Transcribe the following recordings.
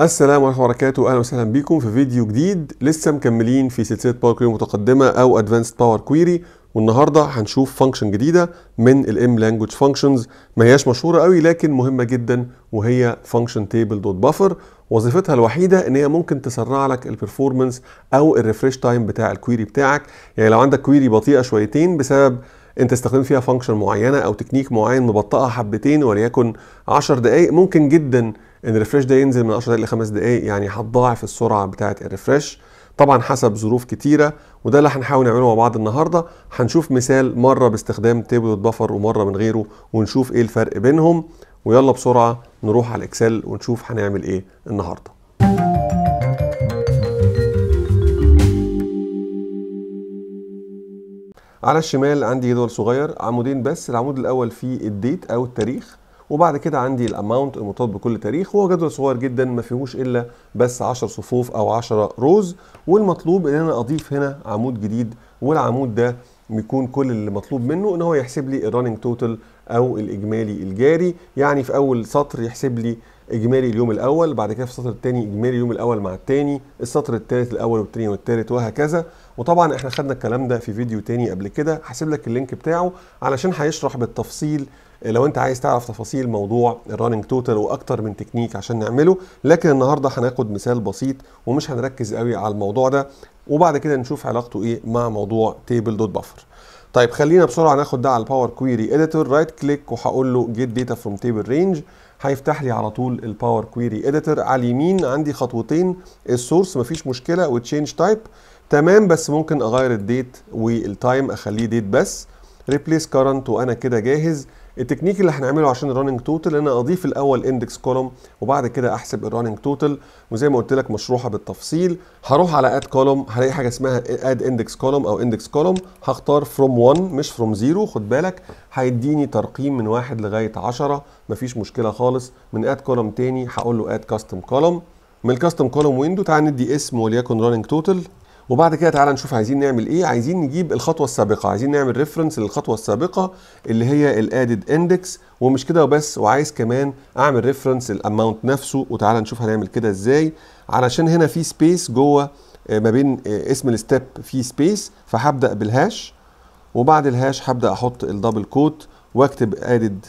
السلام عليكم ورحمه وبركاته اهلا وسهلا بيكم في فيديو جديد لسه مكملين في سلسله باور كويري متقدمه او ادفانسد باور كويري والنهارده هنشوف فانكشن جديده من الام لانجوج فانكشنز ما هياش مشهوره قوي لكن مهمه جدا وهي فانكشن تيبل دوت بافر وظيفتها الوحيده ان هي ممكن تسرع لك البرفورمانس او الريفريش تايم بتاع الكويري بتاعك يعني لو عندك كويري بطيئه شويتين بسبب انت استخدمت فيها فانكشن معينه او تكنيك معين مبطئها حبتين وليكن 10 دقائق ممكن جدا الريفرش ده ينزل من 10 دقائق لخمس دقائق يعني هتضاعف السرعه بتاعه الريفرش طبعا حسب ظروف كتيره وده اللي هنحاول نعمله مع بعض النهارده هنشوف مثال مره باستخدام تيبل بفر ومره من غيره ونشوف ايه الفرق بينهم ويلا بسرعه نروح على الاكسل ونشوف هنعمل ايه النهارده على الشمال عندي جدول صغير عمودين بس العمود الاول فيه الديت او التاريخ وبعد كده عندي الاماونت المرتبط بكل تاريخ هو جدول صغير جدا ما فيهوش الا بس 10 صفوف او 10 روز والمطلوب ان انا اضيف هنا عمود جديد والعمود ده بيكون كل اللي مطلوب منه ان هو يحسب لي الرننج توتال او الاجمالي الجاري يعني في اول سطر يحسب لي اجمالي اليوم الاول بعد كده في السطر الثاني اجمالي اليوم الاول مع الثاني السطر الثالث الاول والثاني والثالث وهكذا وطبعا احنا خدنا الكلام ده في فيديو ثاني قبل كده هسيب لك اللينك بتاعه علشان هيشرح بالتفصيل لو انت عايز تعرف تفاصيل موضوع الرننج توتال واكتر من تكنيك عشان نعمله لكن النهارده هناخد مثال بسيط ومش هنركز قوي على الموضوع ده وبعد كده نشوف علاقته ايه مع موضوع تيبل دوت بافر طيب خلينا بسرعه ناخد ده على الباور كويري اديتور رايت كليك وهقول له جيت داتا فروم تيبل رينج هيفتح لي على طول الباور كويري اديتور على اليمين عندي خطوتين السورس مفيش مشكله وتشينج تايب تمام بس ممكن اغير الديت والتايم اخليه ديت بس ريبليس كرنت وانا كده جاهز التكنيك اللي هنعمله عشان الرننج توتال ان انا اضيف الاول اندكس كولوم وبعد كده احسب الرننج توتال وزي ما قلت لك مشروحه بالتفصيل هروح على اد كولوم هلاقي حاجه اسمها اد اندكس كولوم او اندكس كولوم هختار فروم 1 مش فروم 0 خد بالك هيديني ترقيم من 1 لغايه 10 مفيش مشكله خالص من اد كولوم تاني هقول له اد كاستم كولوم من الكاستم كولوم ويندو تعال ندي اسم وليكن رننج توتال وبعد كده تعالى نشوف عايزين نعمل ايه عايزين نجيب الخطوه السابقه عايزين نعمل ريفرنس للخطوه السابقه اللي هي الادد اندكس ومش كده وبس وعايز كمان اعمل ريفرنس الاماونت نفسه وتعالى نشوف هنعمل كده ازاي علشان هنا في سبيس جوه آه، ما بين آه، اسم الستيب في سبيس فهبدا بالهاش وبعد الهاش هبدا احط الدبل كوت واكتب ادد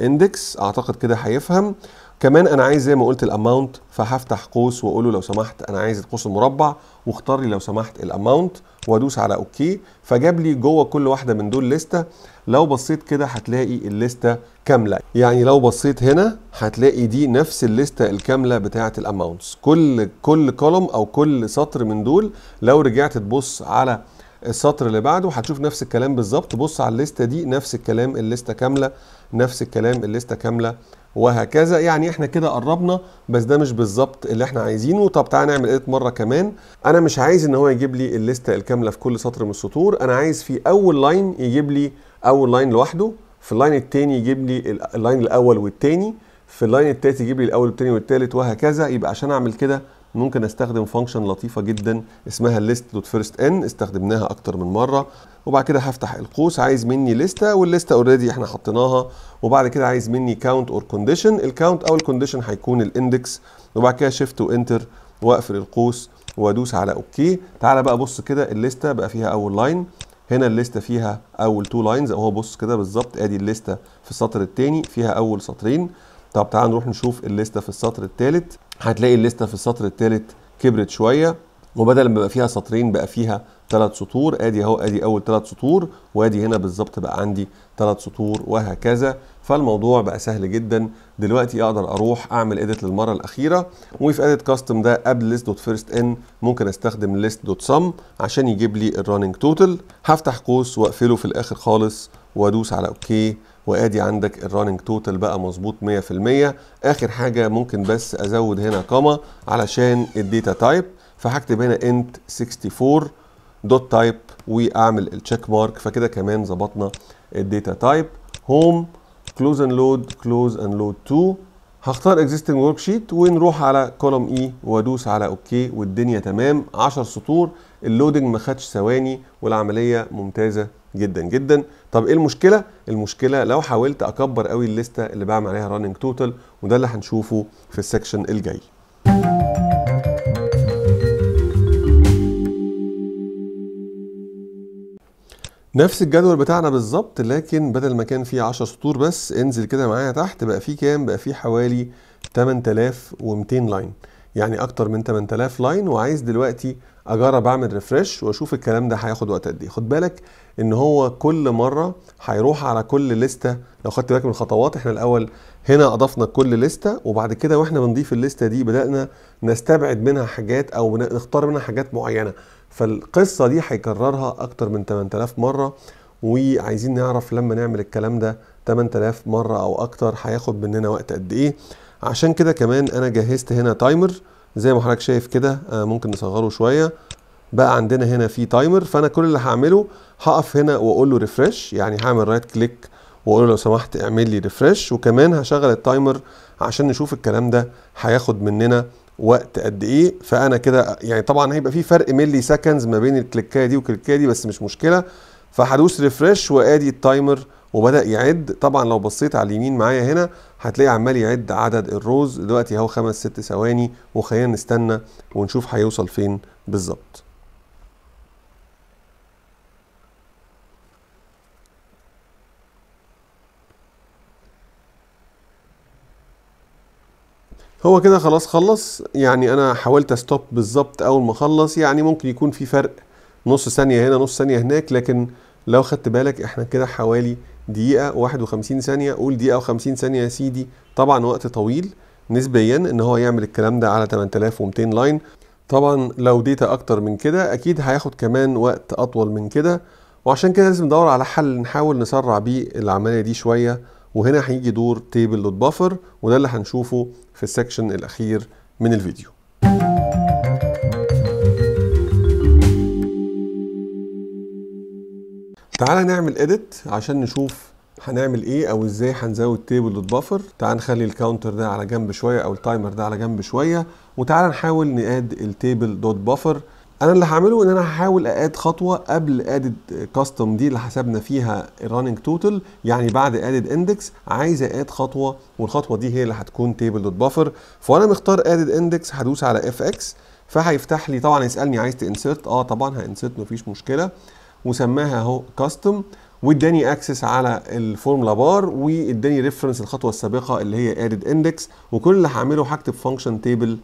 اندكس اعتقد كده هيفهم كمان انا عايز زي ما قلت الاماونت فهفتح قوس واقول له لو سمحت انا عايز القوس المربع واختار لي لو سمحت الاماونت وادوس على اوكي فجاب لي جوه كل واحده من دول لسته لو بصيت كده هتلاقي الليسته كامله يعني لو بصيت هنا هتلاقي دي نفس الليسته الكامله بتاعه الاماونتس كل كل كولوم او كل سطر من دول لو رجعت تبص على السطر اللي بعده هتشوف نفس الكلام بالظبط بص على الليسته دي نفس الكلام الليسته كامله نفس الكلام الليسته كامله وهكذا يعني احنا كده قربنا بس ده مش بالظبط اللي احنا عايزينه طب تعالى نعمل اديت مره كمان انا مش عايز ان هو يجيب لي الليسته الكامله في كل سطر من السطور انا عايز في اول لاين يجيب لي اول لاين لوحده في اللاين الثاني يجيب لي اللاين الاول والثاني في اللاين التالت يجيب لي الاول والثاني والثالث وهكذا يبقى عشان اعمل كده ممكن استخدم فانكشن لطيفه جدا اسمها ليست دوت فيرست ان استخدمناها اكتر من مره وبعد كده هفتح القوس عايز مني لسته والليسته اوريدي احنا حطيناها وبعد كده عايز مني كاونت اور كونديشن الكاونت او الكونديشن هيكون الاندكس وبعد كده شيفت وانتر واقفل القوس وادوس على اوكي تعالى بقى بص كده الليسته بقى فيها اول لاين هنا الليسته فيها اول تو لاينز اهو بص كده بالظبط ادي الليسته في السطر الثاني فيها اول سطرين طب تعال نروح نشوف الليسته في السطر الثالث هتلاقي الليسته في السطر الثالث كبرت شويه وبدل ما بقى فيها سطرين بقى فيها ثلاث سطور ادي اهو ادي اول ثلاث سطور وادي هنا بالظبط بقى عندي ثلاث سطور وهكذا فالموضوع بقى سهل جدا دلوقتي اقدر اروح اعمل اديت للمره الاخيره وفي اديت كاستم ده قبل ليست دوت فيرست ان ممكن استخدم ليست دوت سم عشان يجيب لي الرننج توتال هفتح قوس واقفله في الاخر خالص وادوس على اوكي okay وادي عندك الرننج توتال بقى مظبوط 100% اخر حاجه ممكن بس ازود هنا كاما علشان الديتا تايب فهكتب هنا انت 64 دوت تايب واعمل التشيك مارك فكده كمان ظبطنا الديتا تايب هوم كلوز اند لود كلوز اند لود 2 هختار اكزيستنج ورك شيت ونروح على كولوم اي e وادوس على اوكي والدنيا تمام 10 سطور اللودنج ما خدش ثواني والعمليه ممتازه جدا جدا طب ايه المشكله المشكله لو حاولت اكبر قوي الليسته اللي بعمل عليها راننج توتال وده اللي هنشوفه في السكشن الجاي نفس الجدول بتاعنا بالظبط لكن بدل ما كان فيه 10 سطور بس انزل كده معايا تحت بقى فيه كام بقى فيه حوالي 8200 لاين يعني اكتر من 8000 لاين وعايز دلوقتي اجرب اعمل ريفرش واشوف الكلام ده هياخد وقت قد ايه خد بالك ان هو كل مره هيروح على كل لسته لو خدت بالك من الخطوات احنا الاول هنا اضفنا كل لسته وبعد كده واحنا بنضيف الليسته دي بدانا نستبعد منها حاجات او نختار منها حاجات معينه فالقصه دي هيكررها اكتر من 8000 مره وعايزين نعرف لما نعمل الكلام ده 8000 مره او اكتر هياخد مننا وقت قد ايه عشان كده كمان انا جهزت هنا تايمر زي ما حضرتك شايف كده آه، ممكن نصغره شويه بقى عندنا هنا في تايمر فانا كل اللي هعمله هقف هنا واقول له ريفرش يعني هعمل رايت كليك واقول له لو سمحت اعمل لي ريفرش وكمان هشغل التايمر عشان نشوف الكلام ده هياخد مننا وقت قد ايه فانا كده يعني طبعا هيبقى في فرق ملي سكندز ما بين الكليكايه دي والكليكايه دي بس مش مشكله فهدوس ريفرش وادي التايمر وبدا يعد طبعا لو بصيت على اليمين معايا هنا هتلاقي عمال يعد عدد الروز دلوقتي اهو خمس ست ثواني وخلينا نستنى ونشوف هيوصل فين بالظبط هو كده خلاص خلص يعني انا حاولت استوب بالظبط اول ما خلص يعني ممكن يكون في فرق نص ثانيه هنا نص ثانيه هناك لكن لو خدت بالك احنا كده حوالي دقيقه 51 ثانيه قول دقيقه و50 ثانيه يا سيدي طبعا وقت طويل نسبيا ان هو يعمل الكلام ده على 8200 لاين طبعا لو ديتا اكتر من كده اكيد هياخد كمان وقت اطول من كده وعشان كده لازم ندور على حل نحاول نسرع بيه العمليه دي شويه وهنا هيجي دور تيبل دوت بافر وده اللي هنشوفه في السكشن الاخير من الفيديو تعالى نعمل اديت عشان نشوف هنعمل ايه او ازاي هنزود تيبل البافر تعال نخلي الكاونتر ده على جنب شويه او التايمر ده على جنب شويه وتعالى نحاول ناد التيبل دوت بافر انا اللي هعمله ان انا هحاول ااد خطوه قبل ادد كاستم دي اللي حسبنا فيها الرننج توتال يعني بعد ادد اندكس عايز اقاد خطوه والخطوه دي هي اللي هتكون تيبل دوت بافر فانا مختار ادد اندكس هدوس على اف اكس فهيفتح لي طبعا يسالني عايز تنسرت اه طبعا هانسرت مفيش مشكله وسماها اهو كاستم واداني اكسس على الفورمولا بار واداني ريفرنس الخطوه السابقه اللي هي ادد اندكس وكل اللي هعمله هكتب فانكشن تيبل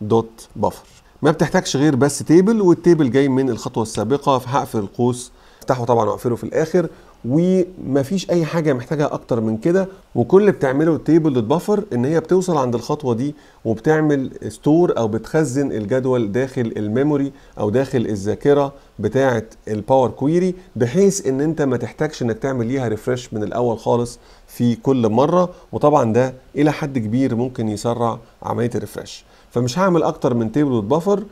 دوت بافر ما بتحتاجش غير بس تيبل والتيبل جاي من الخطوه السابقه فهقفل القوس افتحه طبعا واقفله في الاخر ومفيش اي حاجه محتاجها اكتر من كده وكل اللي بتعمله التيبل بفر ان هي بتوصل عند الخطوه دي وبتعمل ستور او بتخزن الجدول داخل الميموري او داخل الذاكره بتاعه الباور كويري بحيث ان انت ما تحتاجش انك تعمل ليها ريفرش من الاول خالص في كل مره وطبعا ده الى حد كبير ممكن يسرع عمليه الريفرش فمش هعمل اكتر من تيبل بفر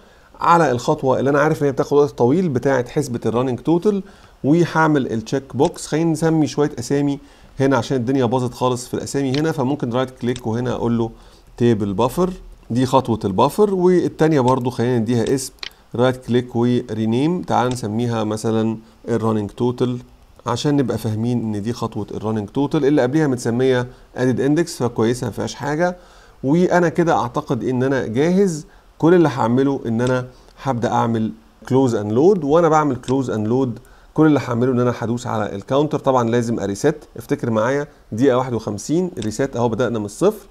على الخطوه اللي انا عارف ان هي بتاخد وقت طويل بتاعه حسبه الرننج توتال وهعمل التشيك بوكس خلينا نسمي شويه اسامي هنا عشان الدنيا باظت خالص في الاسامي هنا فممكن رايت كليك وهنا اقول له تيبل بافر دي خطوه البافر والثانيه برده خلينا نديها اسم رايت كليك ورينيم تعال نسميها مثلا الرننج توتال عشان نبقى فاهمين ان دي خطوه الرننج توتال اللي قبليها متسميه ادد اندكس فكويسه ما فيهاش حاجه وانا كده اعتقد ان انا جاهز كل اللي هعمله ان انا هبدا اعمل كلوز اند لود وانا بعمل كلوز اند لود كل اللي هعمله ان انا هدوس على الكاونتر طبعا لازم اريسيت افتكر معايا دقيقه 51 ريسيت اهو بدانا من الصفر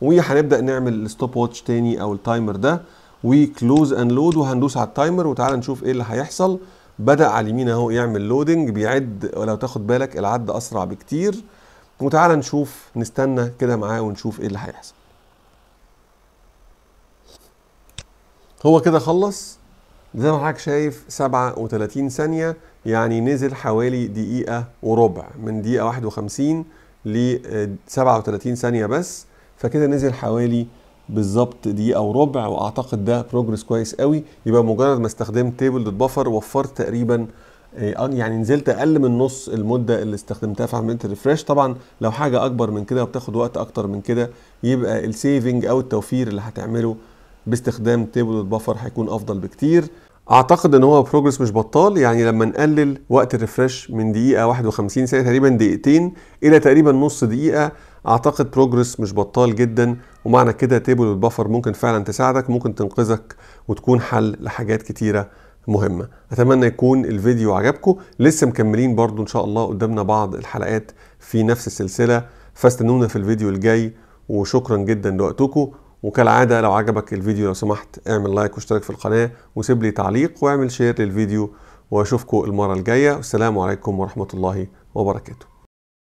وهنبدا نعمل الستوب واتش تاني او التايمر ده وكلوز اند لود وهندوس على التايمر وتعالى نشوف ايه اللي هيحصل بدا على اليمين اهو يعمل لودنج بيعد ولو تاخد بالك العد اسرع بكتير وتعالى نشوف نستنى كده معاه ونشوف ايه اللي هيحصل هو كده خلص زي ما حضرتك شايف 37 ثانيه يعني نزل حوالي دقيقة وربع من دقيقة 51 ل 37 آه، ثانية بس فكده نزل حوالي بالظبط دقيقة وربع واعتقد ده بروجرس كويس قوي يبقى مجرد ما استخدمت تيبل دوت بفر وفرت تقريبا آه، يعني نزلت اقل من نص المده اللي استخدمتها في عمليه الريفرش طبعا لو حاجه اكبر من كده وبتاخد وقت اكتر من كده يبقى السيفنج او التوفير اللي هتعمله باستخدام تيبل بفر هيكون افضل بكتير اعتقد ان هو بروجرس مش بطال يعني لما نقلل وقت الريفرش من دقيقه 51 ثانيه تقريبا دقيقتين الى تقريبا نص دقيقه اعتقد بروجرس مش بطال جدا ومعنى كده تيبل البفر ممكن فعلا تساعدك ممكن تنقذك وتكون حل لحاجات كتيره مهمه اتمنى يكون الفيديو عجبكم لسه مكملين برضو ان شاء الله قدامنا بعض الحلقات في نفس السلسله فاستنونا في الفيديو الجاي وشكرا جدا لوقتكم وكالعاده لو عجبك الفيديو لو سمحت اعمل لايك واشترك في القناه وسيب لي تعليق واعمل شير للفيديو واشوفكم المره الجايه والسلام عليكم ورحمه الله وبركاته